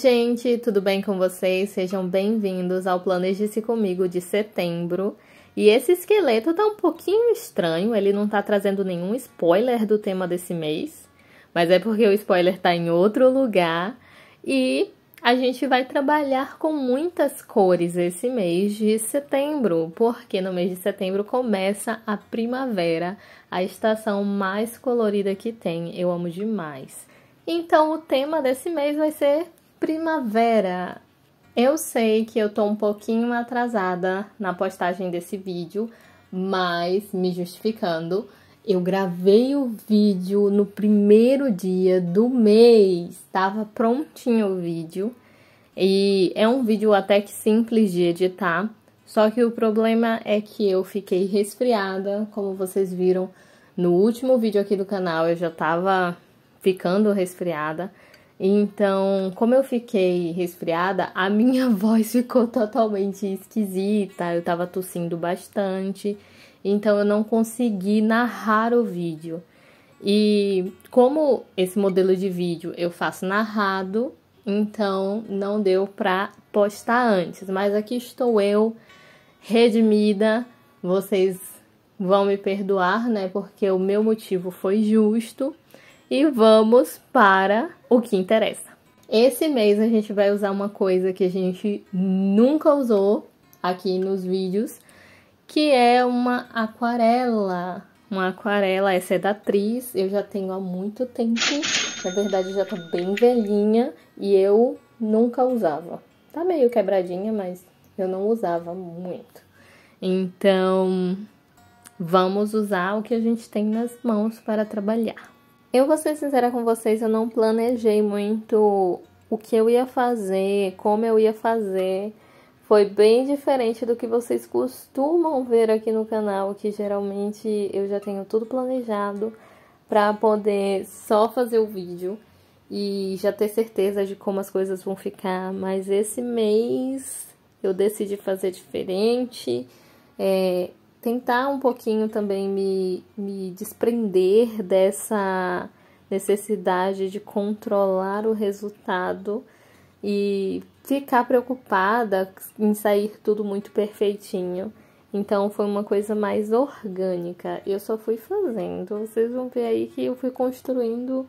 gente, tudo bem com vocês? Sejam bem-vindos ao Planeje-se Comigo de setembro. E esse esqueleto tá um pouquinho estranho, ele não tá trazendo nenhum spoiler do tema desse mês, mas é porque o spoiler tá em outro lugar e a gente vai trabalhar com muitas cores esse mês de setembro, porque no mês de setembro começa a primavera, a estação mais colorida que tem, eu amo demais. Então, o tema desse mês vai ser Primavera! Eu sei que eu tô um pouquinho atrasada na postagem desse vídeo, mas me justificando, eu gravei o vídeo no primeiro dia do mês, tava prontinho o vídeo. E é um vídeo até que simples de editar, só que o problema é que eu fiquei resfriada, como vocês viram no último vídeo aqui do canal, eu já tava ficando resfriada. Então, como eu fiquei resfriada, a minha voz ficou totalmente esquisita, eu tava tossindo bastante, então eu não consegui narrar o vídeo. E como esse modelo de vídeo eu faço narrado, então não deu pra postar antes, mas aqui estou eu, redimida, vocês vão me perdoar, né? Porque o meu motivo foi justo. E vamos para o que interessa. Esse mês a gente vai usar uma coisa que a gente nunca usou aqui nos vídeos, que é uma aquarela. Uma aquarela, essa é da Tris. eu já tenho há muito tempo, na verdade já tô bem velhinha e eu nunca usava. Tá meio quebradinha, mas eu não usava muito. Então, vamos usar o que a gente tem nas mãos para trabalhar. Eu vou ser sincera com vocês, eu não planejei muito o que eu ia fazer, como eu ia fazer. Foi bem diferente do que vocês costumam ver aqui no canal, que geralmente eu já tenho tudo planejado para poder só fazer o vídeo e já ter certeza de como as coisas vão ficar. Mas esse mês eu decidi fazer diferente. É, tentar um pouquinho também me, me desprender dessa necessidade de controlar o resultado e ficar preocupada em sair tudo muito perfeitinho. Então foi uma coisa mais orgânica. Eu só fui fazendo. Vocês vão ver aí que eu fui construindo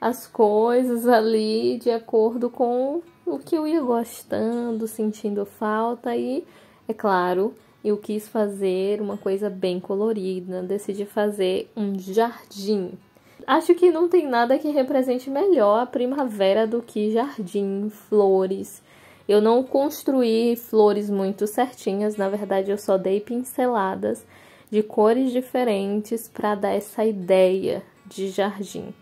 as coisas ali de acordo com o que eu ia gostando, sentindo falta e, é claro, eu quis fazer uma coisa bem colorida, decidi fazer um jardim. Acho que não tem nada que represente melhor a primavera do que jardim, flores. Eu não construí flores muito certinhas, na verdade eu só dei pinceladas de cores diferentes para dar essa ideia de jardim.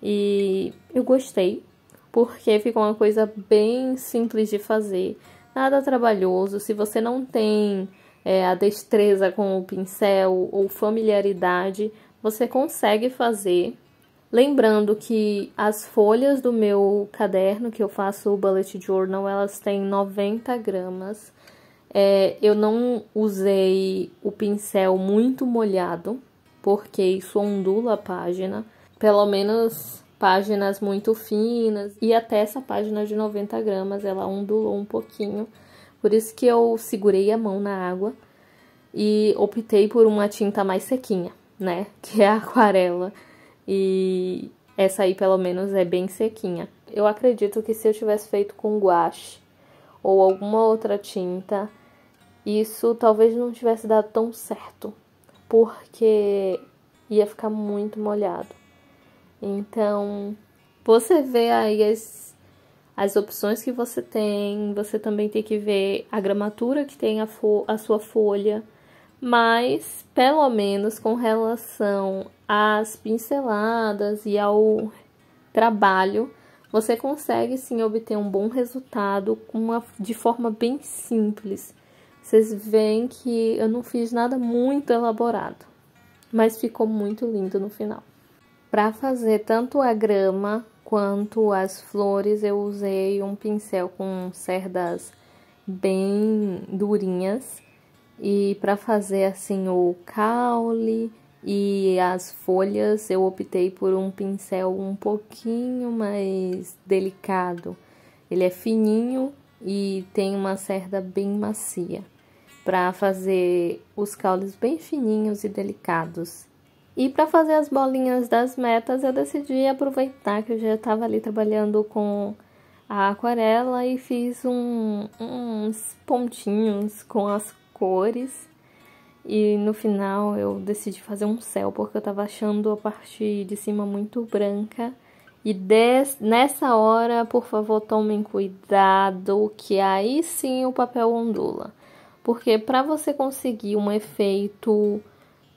E eu gostei, porque ficou uma coisa bem simples de fazer, nada trabalhoso. Se você não tem é, a destreza com o pincel ou familiaridade, você consegue fazer. Lembrando que as folhas do meu caderno, que eu faço o bullet journal, elas têm 90 gramas. É, eu não usei o pincel muito molhado, porque isso ondula a página. Pelo menos páginas muito finas. E até essa página de 90 gramas, ela ondulou um pouquinho. Por isso que eu segurei a mão na água e optei por uma tinta mais sequinha, né? Que é a aquarela. E essa aí, pelo menos, é bem sequinha. Eu acredito que se eu tivesse feito com guache ou alguma outra tinta, isso talvez não tivesse dado tão certo, porque ia ficar muito molhado. Então, você vê aí esse as opções que você tem, você também tem que ver a gramatura que tem a, a sua folha, mas pelo menos com relação às pinceladas e ao trabalho, você consegue sim obter um bom resultado uma, de forma bem simples. Vocês veem que eu não fiz nada muito elaborado, mas ficou muito lindo no final. Para fazer tanto a grama Quanto às flores, eu usei um pincel com cerdas bem durinhas e para fazer assim o caule e as folhas, eu optei por um pincel um pouquinho mais delicado. Ele é fininho e tem uma cerda bem macia para fazer os caules bem fininhos e delicados. E para fazer as bolinhas das metas, eu decidi aproveitar que eu já estava ali trabalhando com a aquarela e fiz um, uns pontinhos com as cores. E no final eu decidi fazer um céu, porque eu estava achando a parte de cima muito branca. E des, nessa hora, por favor, tomem cuidado, que aí sim o papel ondula. Porque para você conseguir um efeito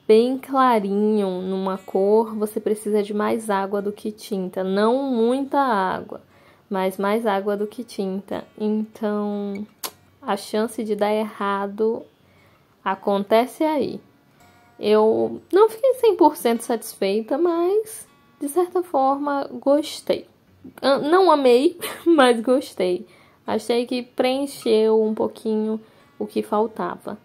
bem clarinho, numa cor, você precisa de mais água do que tinta. Não muita água, mas mais água do que tinta. Então, a chance de dar errado acontece aí. Eu não fiquei 100% satisfeita, mas de certa forma gostei. Ah, não amei, mas gostei. Achei que preencheu um pouquinho o que faltava.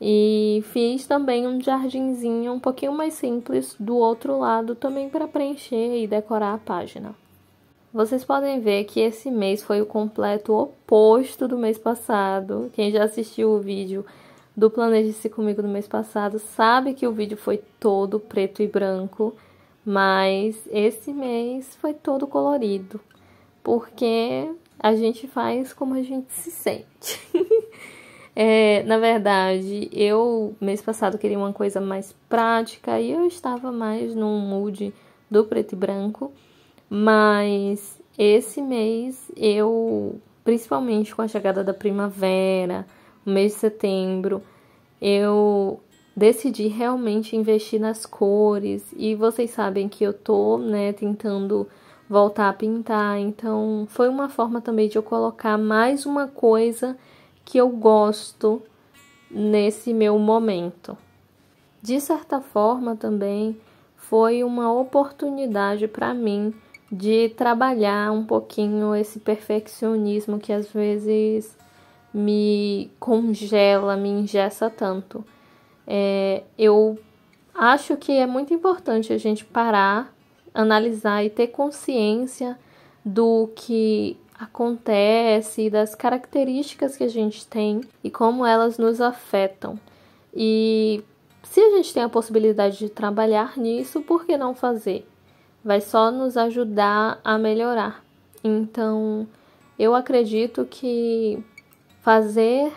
E fiz também um jardinzinho um pouquinho mais simples do outro lado também para preencher e decorar a página. Vocês podem ver que esse mês foi o completo oposto do mês passado. Quem já assistiu o vídeo do Planeje-se Comigo do mês passado sabe que o vídeo foi todo preto e branco, mas esse mês foi todo colorido, porque a gente faz como a gente se sente. É, na verdade, eu mês passado queria uma coisa mais prática e eu estava mais num mood do preto e branco, mas esse mês eu, principalmente com a chegada da primavera, o mês de setembro, eu decidi realmente investir nas cores e vocês sabem que eu tô, né, tentando voltar a pintar, então foi uma forma também de eu colocar mais uma coisa que eu gosto nesse meu momento. De certa forma, também foi uma oportunidade para mim de trabalhar um pouquinho esse perfeccionismo que às vezes me congela, me ingessa tanto. É, eu acho que é muito importante a gente parar, analisar e ter consciência do que acontece, das características que a gente tem e como elas nos afetam. E se a gente tem a possibilidade de trabalhar nisso, por que não fazer? Vai só nos ajudar a melhorar. Então, eu acredito que fazer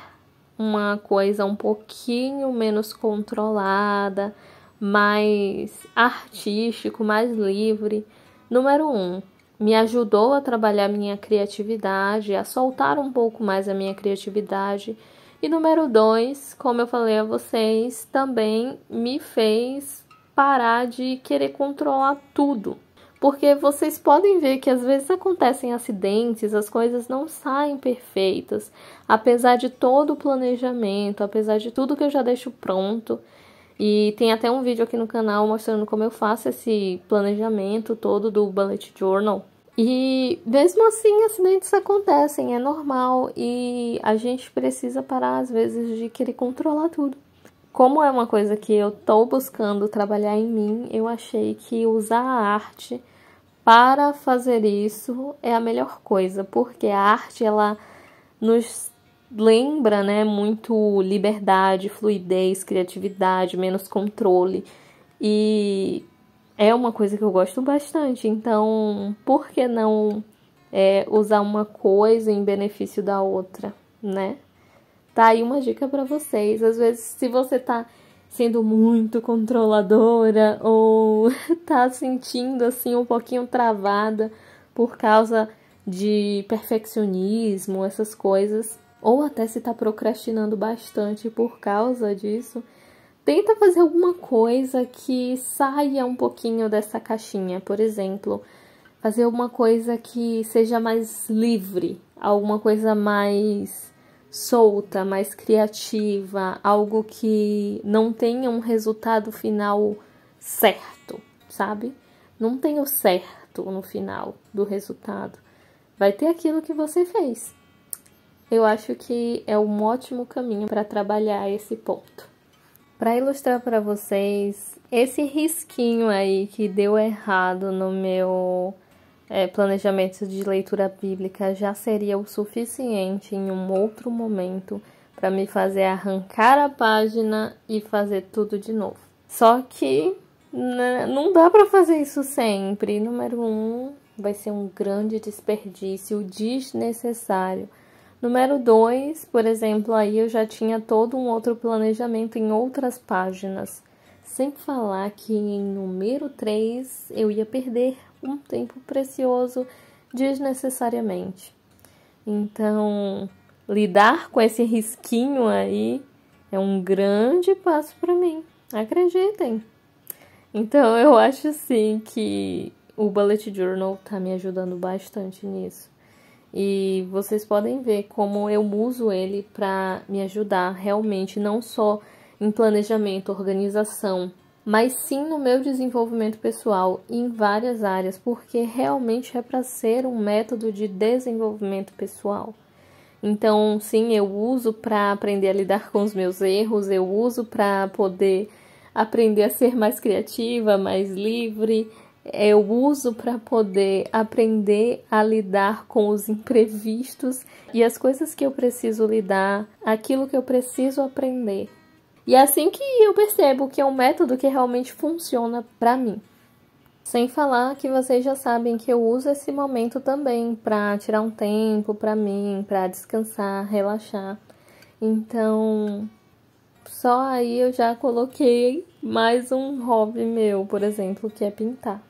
uma coisa um pouquinho menos controlada, mais artístico, mais livre, número um, me ajudou a trabalhar minha criatividade, a soltar um pouco mais a minha criatividade. E número dois, como eu falei a vocês, também me fez parar de querer controlar tudo. Porque vocês podem ver que às vezes acontecem acidentes, as coisas não saem perfeitas, apesar de todo o planejamento, apesar de tudo que eu já deixo pronto. E tem até um vídeo aqui no canal mostrando como eu faço esse planejamento todo do Bullet Journal e mesmo assim, acidentes acontecem, é normal e a gente precisa parar às vezes de querer controlar tudo. Como é uma coisa que eu estou buscando trabalhar em mim, eu achei que usar a arte para fazer isso é a melhor coisa, porque a arte ela nos lembra, né, muito liberdade, fluidez, criatividade, menos controle. E é uma coisa que eu gosto bastante, então por que não é, usar uma coisa em benefício da outra, né? Tá aí uma dica para vocês. Às vezes, se você tá sendo muito controladora ou tá sentindo assim um pouquinho travada por causa de perfeccionismo, essas coisas, ou até se tá procrastinando bastante por causa disso, Tenta fazer alguma coisa que saia um pouquinho dessa caixinha, por exemplo, fazer alguma coisa que seja mais livre, alguma coisa mais solta, mais criativa, algo que não tenha um resultado final certo, sabe? Não tem o certo no final do resultado. Vai ter aquilo que você fez. Eu acho que é um ótimo caminho para trabalhar esse ponto para ilustrar para vocês esse risquinho aí que deu errado no meu é, planejamento de leitura bíblica já seria o suficiente em um outro momento para me fazer arrancar a página e fazer tudo de novo. Só que né, não dá para fazer isso sempre. Número um, vai ser um grande desperdício desnecessário Número 2, por exemplo, aí eu já tinha todo um outro planejamento em outras páginas. Sem falar que em número 3 eu ia perder um tempo precioso desnecessariamente. Então, lidar com esse risquinho aí é um grande passo para mim, acreditem. Então, eu acho sim que o Bullet Journal está me ajudando bastante nisso. E vocês podem ver como eu uso ele para me ajudar realmente, não só em planejamento, organização, mas sim no meu desenvolvimento pessoal em várias áreas, porque realmente é para ser um método de desenvolvimento pessoal. Então, sim, eu uso para aprender a lidar com os meus erros, eu uso para poder aprender a ser mais criativa, mais livre, eu uso para poder aprender a lidar com os imprevistos e as coisas que eu preciso lidar, aquilo que eu preciso aprender. E é assim que eu percebo que é um método que realmente funciona para mim. Sem falar que vocês já sabem que eu uso esse momento também para tirar um tempo para mim, para descansar, relaxar. Então, só aí eu já coloquei mais um hobby meu, por exemplo, que é pintar.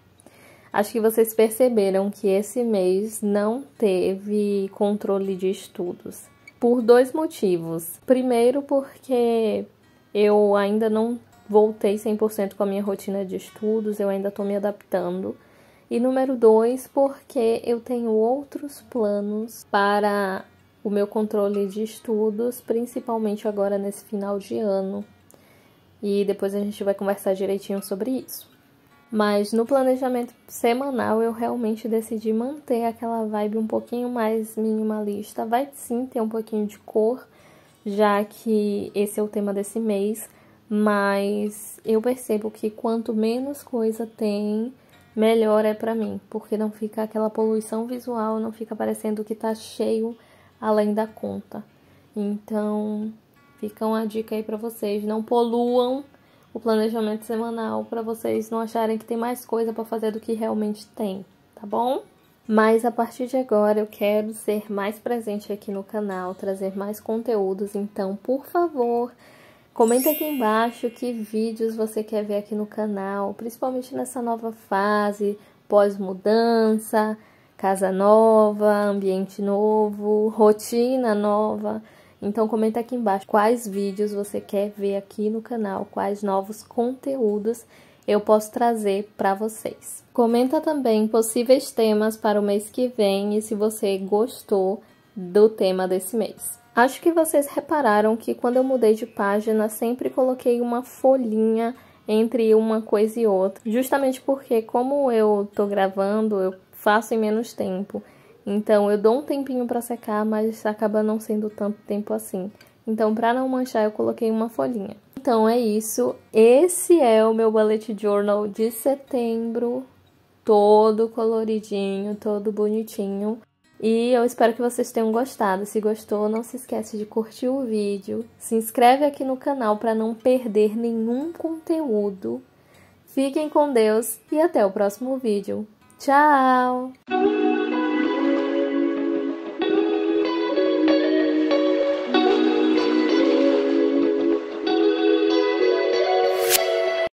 Acho que vocês perceberam que esse mês não teve controle de estudos. Por dois motivos. Primeiro, porque eu ainda não voltei 100% com a minha rotina de estudos, eu ainda estou me adaptando. E número dois, porque eu tenho outros planos para o meu controle de estudos, principalmente agora nesse final de ano. E depois a gente vai conversar direitinho sobre isso. Mas no planejamento semanal eu realmente decidi manter aquela vibe um pouquinho mais minimalista. Vai sim ter um pouquinho de cor, já que esse é o tema desse mês, mas eu percebo que quanto menos coisa tem, melhor é para mim, porque não fica aquela poluição visual, não fica parecendo que tá cheio além da conta. Então, fica uma dica aí para vocês, não poluam o planejamento semanal para vocês não acharem que tem mais coisa para fazer do que realmente tem, tá bom? Mas a partir de agora eu quero ser mais presente aqui no canal, trazer mais conteúdos, então, por favor, comenta aqui embaixo que vídeos você quer ver aqui no canal, principalmente nessa nova fase, pós-mudança, casa nova, ambiente novo, rotina nova. Então comenta aqui embaixo quais vídeos você quer ver aqui no canal, quais novos conteúdos eu posso trazer para vocês. Comenta também possíveis temas para o mês que vem e se você gostou do tema desse mês. Acho que vocês repararam que quando eu mudei de página, sempre coloquei uma folhinha entre uma coisa e outra, justamente porque como eu tô gravando, eu faço em menos tempo. Então eu dou um tempinho para secar, mas acaba não sendo tanto tempo assim. Então para não manchar eu coloquei uma folhinha. Então é isso, esse é o meu bullet journal de setembro, todo coloridinho, todo bonitinho. E eu espero que vocês tenham gostado. Se gostou, não se esquece de curtir o vídeo, se inscreve aqui no canal para não perder nenhum conteúdo. Fiquem com Deus e até o próximo vídeo. Tchau!